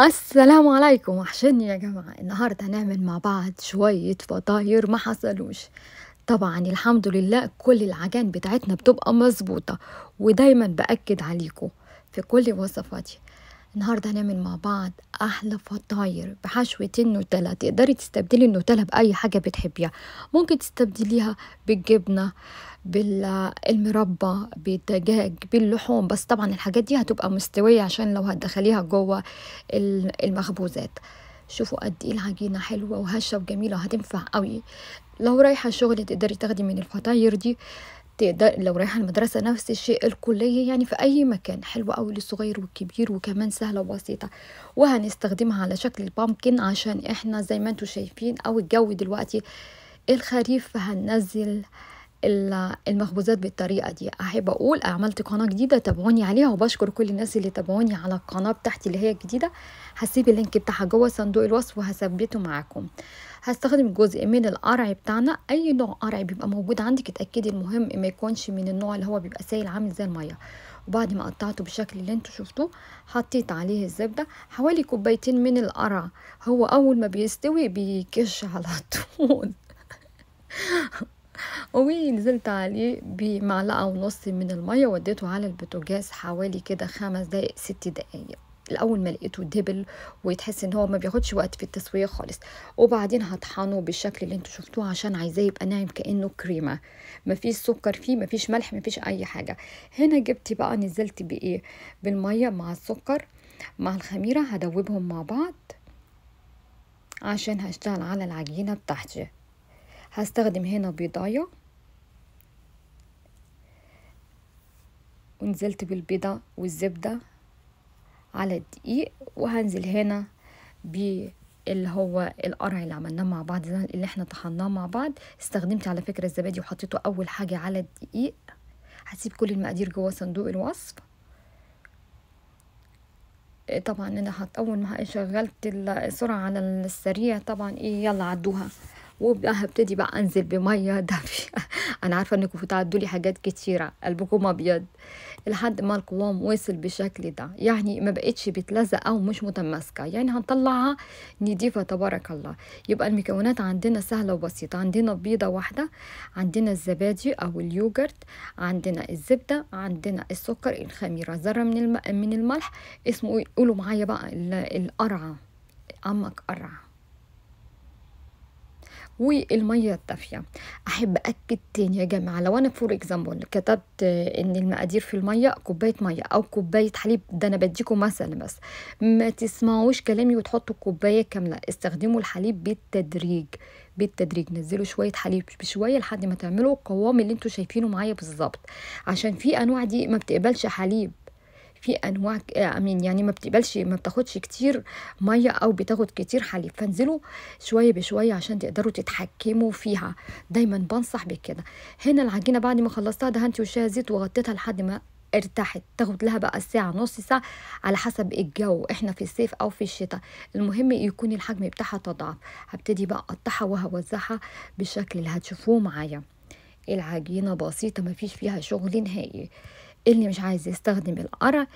السلام عليكم وحشني يا جماعة النهاردة هنعمل مع بعض شوية فطاير ما حصلوش طبعا الحمد لله كل العجان بتاعتنا بتبقى مظبوطة ودايما بأكد عليكم في كل وصفاتي النهاردة هنعمل مع بعض أحلى فطاير بحشوة النوتيلا تقدري تستبدلي النوتيلا بأي حاجة بتحبيها ممكن تستبدليها بالجبنة بالمربى بالدجاج باللحوم بس طبعا الحاجات دي هتبقى مستوية عشان لو هتدخليها جوه المخبوزات شوفوا قد ايه العجينة حلوة وهشة وجميلة وهتنفع قوي لو رايحة الشغل تقدري تاخدي من الفطاير دي تقدر لو رايحة المدرسة نفس الشيء الكلية يعني في أي مكان حلوة أوي للصغير والكبير وكمان سهلة وبسيطة وهنستخدمها على شكل البامكن عشان إحنا زي ما انتوا شايفين أو الجو دلوقتي الخريف فهننزل المخبوزات بالطريقة دي أحب أقول عملت قناة جديدة تابعوني عليها وبشكر كل الناس اللي تابعوني على القناة بتاعتي اللي هي الجديدة هسيب اللينك بتاعها جوه صندوق الوصف وهثبته معاكم هستخدم جزء من القرع بتاعنا أي نوع قرع بيبقى موجود عندك اتأكدي المهم ما يكونش من النوع اللي هو بيبقى سائل عامل زي المية وبعد ما قطعته بالشكل اللي انتوا شفتوه حطيت عليه الزبدة حوالي كوبايتين من القرع هو أول ما بيستوي بيكش على طول نزلت عليه بمعلقة ونص من المية وديته على البوتاجاز حوالي كده خمس دقايق ست دقايق الاول ما لقيته دبل ويتحس ان هو ما بياخدش وقت في التسويه خالص وبعدين هطحنه بالشكل اللي انتوا شفتوه عشان عايزاه يبقى ناعم كانه كريمه مفيش سكر فيه مفيش ملح مفيش اي حاجه هنا جبت بقى نزلت بايه بالميه مع السكر مع الخميره هدوبهم مع بعض عشان هشتغل على العجينه بتاعتي هستخدم هنا بيضاية ونزلت بالبيضة والزبدة على الدقيق وهنزل هنا باللي هو القرع اللي عملناه مع بعض اللي احنا طحناه مع بعض استخدمت على فكرة الزبادي وحطيته أول حاجة على الدقيق هسيب كل المقادير جوه صندوق الوصف طبعا انا هت اول ما شغلت السرعه على السريع طبعا ايه يلا عدوها وهبتدي بقى انزل بميه دافيه انا عارفه انكم بتعدوا لي حاجات كتيره قلبكم ابيض لحد ما القوام وصل بالشكل ده يعني ما بقتش بتلزق او مش متماسكه يعني هنطلعها نضيفه تبارك الله يبقى المكونات عندنا سهله وبسيطه عندنا بيضه واحده عندنا الزبادي او اليوجرت عندنا الزبده عندنا السكر الخميره ذره من الم... من الملح اسمه إيه؟ قولوا معايا بقى القرعه عمك قرعه والمية الدافية أحب أكد تاني يا جماعة لو أنا فور إكزامبل كتبت آه، إن المقادير في المية كوباية مية أو كوباية حليب ده أنا بديكم مثلا بس ما تسمعوش كلامي وتحطوا الكوباية كاملة استخدموا الحليب بالتدريج بالتدريج نزلوا شويه حليب بشويه لحد ما تعملوا القوام اللي انتوا شايفينه معايا بالظبط عشان في انواع دي ما بتقبلش حليب في انواع امين آه، يعني ما بتقبلش ما بتاخدش كتير ميه او بتاخد كتير حليب فانزلوا شويه بشويه عشان تقدروا تتحكموا فيها دايما بنصح بكده هنا العجينه بعد ما خلصتها دهنتي وشها زيت وغطيتها لحد ما ارتاحت تاخد لها بقى ساعة نص ساعة على حسب الجو احنا في الصيف او في الشتاء المهم يكون الحجم بتاعها تضعف هبتدي بقى اقطعها وهوزعها بالشكل اللي هتشوفوه معايا العجينة بسيطة مفيش فيها شغل نهائي اللي مش عايز يستخدم القرع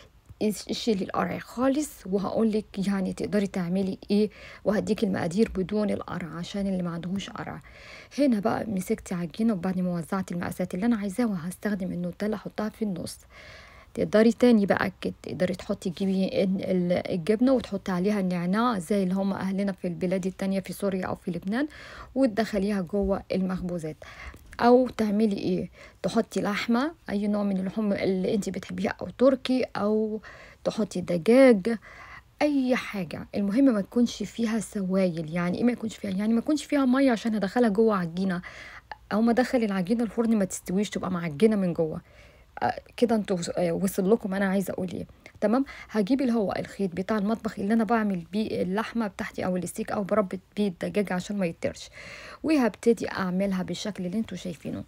شيلي القرع خالص وهقولك يعني تقدري تعملي ايه وهديك المقادير بدون القرع عشان اللي ما عندهوش قرع هنا بقى مسكت عجينه وبعد ما وزعت المقاسات اللي انا عايزاها وهستخدم النوتيلا احطها في النص تقدري تاني بقى اكد تقدري تحطي تجيبي الجبنه وتحطي عليها النعناع زي اللي هم اهلنا في البلاد التانية في سوريا او في لبنان وتدخليها جوه المخبوزات او تعملي ايه تحطي لحمه اي نوع من اللحوم اللي انت بتحبيها او تركي او تحطي دجاج اي حاجه المهم ما تكونش فيها سوايل يعني ايه ما يكونش فيها يعني ما يكونش فيها ميه عشان ادخلها جوه عجينه او ما ادخل العجينه الفرن ما تستويش تبقى معجنه من جوه كده انتوا آه، وصل لكم انا عايزه اقول ايه تمام هجيب اللي هو الخيط بتاع المطبخ اللي انا بعمل بيه اللحمه بتاعتي او الستيك او بربط بيه الدجاج عشان ما يطرش وهبتدي اعملها بالشكل اللي انتوا شايفينه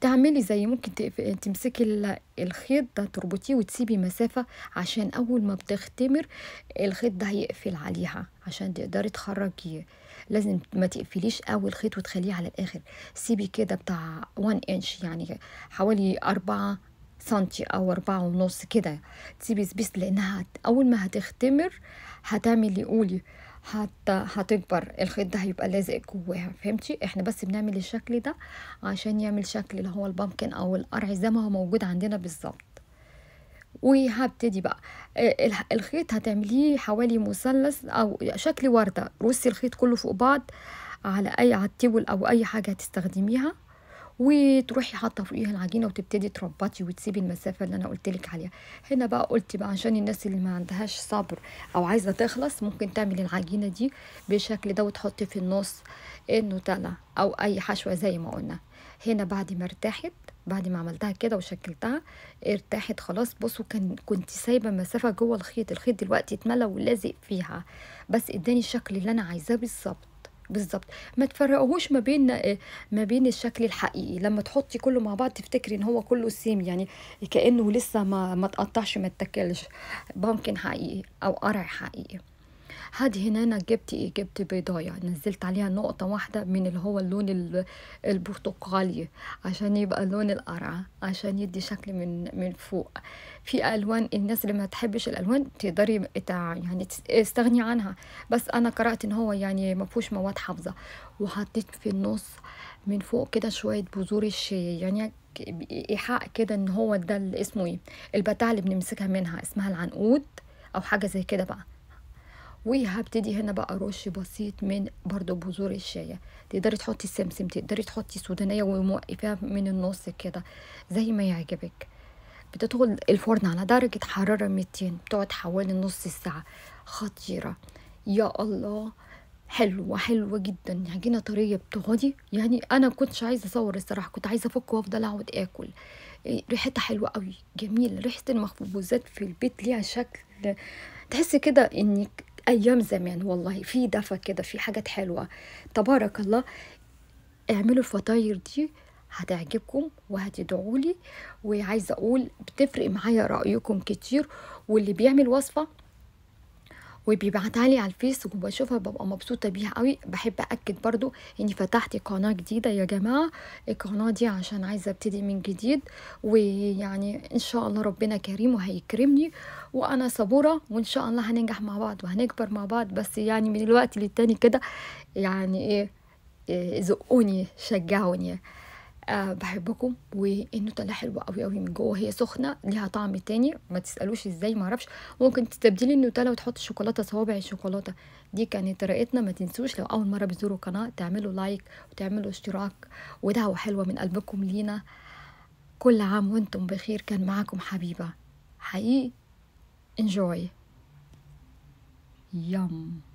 تعملي زي ممكن تمسكي الخيط ده تربطيه وتسيبي مسافة عشان أول ما بتختمر الخيط ده هيقفل عليها عشان تقدري تخرجي لازم ما تقفليش أول خيط وتخليه على الآخر سيبي كده بتاع 1 انش يعني حوالي أربعة سنتي أو أربعة ونص كده تسيبي سبيس لأنها أول ما هتختمر هتعملي قولي هت... هتكبر الخيط ده هيبقى لازق جواها فهمتي احنا بس بنعمل الشكل ده عشان يعمل شكل اللي هو البامكن او القرع زي ما هو موجود عندنا بالظبط وهبتدي بقى آه، الخيط هتعمليه حوالي مثلث او شكل ورده رصي الخيط كله فوق بعض على اي عتيبل او اي حاجه هتستخدميها وتروحي حاطه فوقيها العجينه وتبتدي تربطي وتسيبي المسافه اللي انا قلت لك عليها هنا بقى قلت بقى عشان الناس اللي ما عندهاش صبر او عايزه تخلص ممكن تعملي العجينه دي بالشكل ده وتحطي في النص النوتيلا او اي حشوه زي ما قلنا هنا بعد ما ارتاحت بعد ما عملتها كده وشكلتها ارتاحت خلاص بصوا كان كنت سايبه مسافه جوه الخيط الخيط دلوقتي اتملى ولازق فيها بس اداني الشكل اللي انا عايزاه بالظبط بالظبط ما تفرقوهوش ما بين آه، ما بين الشكل الحقيقي لما تحطي كله مع بعض تفتكري ان هو كله سيم يعني كانه لسه ما ما تقطعش ما تتكلش بامكن حقيقي او قرع حقيقي هادي هنا أنا جبت ايه جبت بيضايه نزلت عليها نقطه واحده من اللي هو اللون البرتقالي عشان يبقى لون القرعه عشان يدي شكل من من فوق في الوان الناس اللي ما تحبش الالوان تقدري يعني تستغني عنها بس انا قرات ان هو يعني ما فيهوش مواد حافظه وحطيت في النص من فوق كده شويه بذور الشيا يعني ايحاء كده ان هو ده اللي اسمه ايه البتاع اللي بنمسكها منها اسمها العنقود او حاجه زي كده بقى وهبتدي هنا بقى رش بسيط من برضو بذور الشاي تقدري تحطي السمسم تقدري تحطي سودانيه وموقفاها من النص كده زي ما يعجبك بتدخل الفرن على درجة حرارة 200 بتقعد حوالي نص ساعة خطيرة يا الله حلوة حلوة جدا عجينة يعني طرية بتقعدي يعني أنا كنتش عايزة أصور الصراحة كنت عايزة أفك وأفضل أقعد آكل ريحتها حلوة قوي جميلة ريحة المخبوزات في البيت ليها شكل تحسي كده إنك ايام زمان والله في دفى كده في حاجات حلوه تبارك الله اعملوا الفطاير دي هتعجبكم وهتدعولي وعايزه اقول بتفرق معايا رايكم كتير واللي بيعمل وصفه وبيبعتها لي على الفيس وبشوفها ببقى مبسوطه بيها قوي بحب اكد برضو اني فتحت قناه جديده يا جماعه القناه دي عشان عايزه ابتدي من جديد ويعني ان شاء الله ربنا كريم وهيكرمني وانا صبوره وان شاء الله هننجح مع بعض وهنكبر مع بعض بس يعني من الوقت للتاني كده يعني ايه, إيه، زقوني شجعوني أه بحبكم والنوتة حلوة قوي قوي من جوه هي سخنة ليها طعم تاني ما تسألوش ازاي معرفش ممكن تستبدلي النوتيلا وتحط شوكولاتة صوابع الشوكولاتة دي كانت طريقتنا ما تنسوش لو أول مرة بتزوروا القناة تعملوا لايك وتعملوا اشتراك ودعوة حلوة من قلبكم لينا كل عام وانتم بخير كان معاكم حبيبة حقيقي انجوي yum